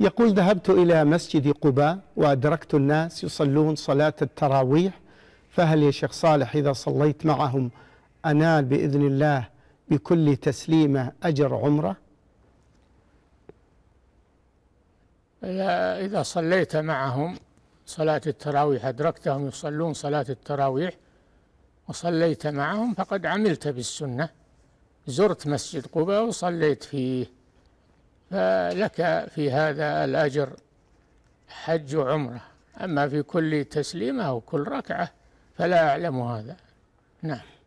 يقول ذهبت إلى مسجد قباء وأدركت الناس يصلون صلاة التراويح فهل يا شيخ صالح إذا صليت معهم أنال بإذن الله بكل تسليمة أجر عمرة إذا صليت معهم صلاة التراويح أدركتهم يصلون صلاة التراويح وصليت معهم فقد عملت بالسنة زرت مسجد قباء وصليت فيه فلك في هذا الأجر حج عمرة أما في كل تسليمة أو كل ركعة فلا أعلم هذا نعم